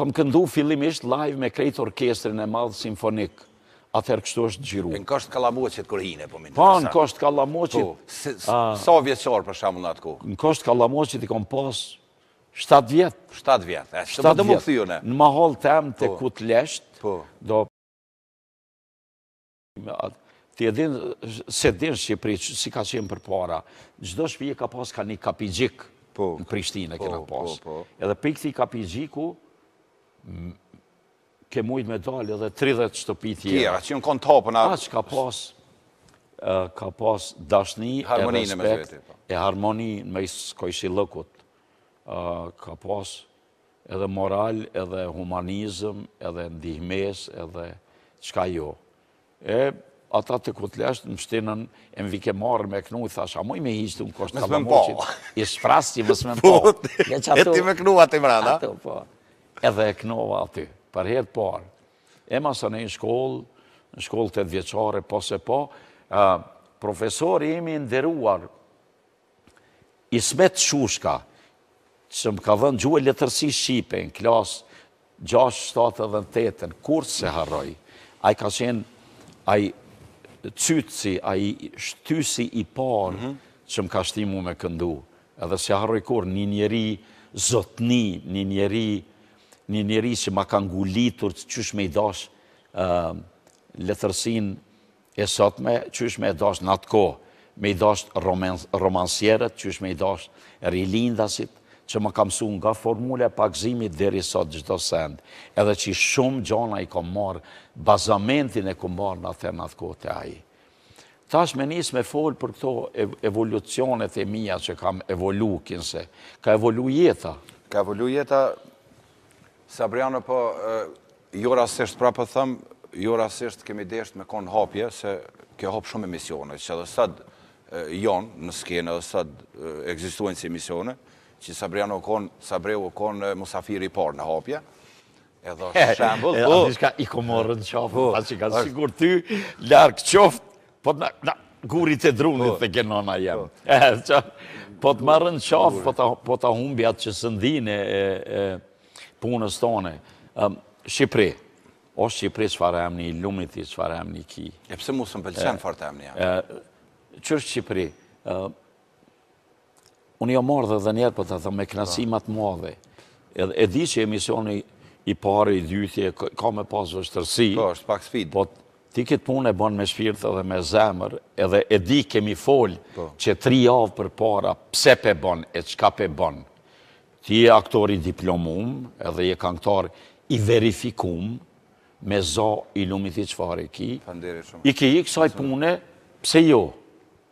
kom këndu fillimisht live me krejt orkestrën e madhë simfonik. Atëherë kështu është gjiru. Në kështë kalamoqit kërë hine, po minë. Po, në kështë kalamoqit... Po, sa so për shamë në atë ku? Në kështë kalamoqit i kom pas 7 vjetë. 7 vjetë, e shtë më dëmë në. Në mahol të emë të po, leshtë, po. do... Ti e dinë, se dinë Shqipëri, si ka qenë për para, gjdo shpije ka pas ka një kapijgjik po, në Prishtinë e kena po, pas. Edhe po, po. Edhe kapijgjiku, ke mujtë me dalë edhe 30 shtëpi tjera. Tjera, që në konë topë në... Aqë ka pas, ka pas dashni e respekt, po. e harmoni në me kojshi lëkut. Ka pas edhe moral, edhe humanizm, edhe ndihmes, edhe qka jo. E ata të kutlesht më mështinën e më vike marrë me knu, thash, a muj me hishtu në kosht kalamoqit, i shprasti më së më po. E ti me knu atë i mrada? Ato, po edhe e knova aty, për herë parë. E masë në një shkollë, në shkollë të djeqare, po se po, profesori imi ndëruar, Ismet Shushka, që më ka dhënë gjuhë e letërsi Shqipe, në klasë 6, 7 dhe 8, kur se harroj, a i ka qenë, a i cytësi, a i shtysi i parë, mhm. që më ka shtimu me këndu, edhe se harroj kur, një njeri zotni, një njeri, një njëri që ma ka ngulitur të qysh me i dash ehm, letërsin e sotme, qysh me i dash në atë me i dash romansjerët, qysh me i dash rilindasit, që më kam su nga formule pakzimit dheri sot gjithdo send, edhe që shumë gjona i kom marë, bazamentin e kom marë në atër në atë kohë aji. Ta është me njësë me folë për këto evolucionet e mija që kam evolu, kinëse, ka evolu jeta. Ka evolu jeta, Sabriano, po, jo rasisht, pra për po thëmë, jo rasisht kemi desht me konë hapje, se ke hapë shumë emisione, që dhe sëtë jonë në skenë, dhe sëtë egzistuajnë si emisione, që Sabriano konë, Sabreu konë musafiri i parë në hapje, edhe shambull, po... Edhe shka i komorë në qafë, pa që ka sigur ty, larkë qoftë, po të na... Gurit e drunit të genona jemë. Po të marrën qafë, po të po humbjat që sëndin e punës tone, um, Shqipëri, o Shqipëri që farë emni, lumit i së farë emni ki. E pëse mu së më pëlqen fort emni, Qërë Shqipëri, unë jo marrë dhe dhe njerë për po të thëmë me knasimat pa. Po. madhe. Edhe, e di që emisioni i pare, i dythje, ka me pasë vështërsi. Po, është pak sfit. Po, ti këtë punë e bon me shpirtë dhe me zemër, edhe e di kemi folë po. që tri avë për para, pse pe bon e qka pe bon ti e aktori diplomum edhe e kanktar i verifikum me zo i lumit i qfare ki. I ki i kësaj pune, pse jo?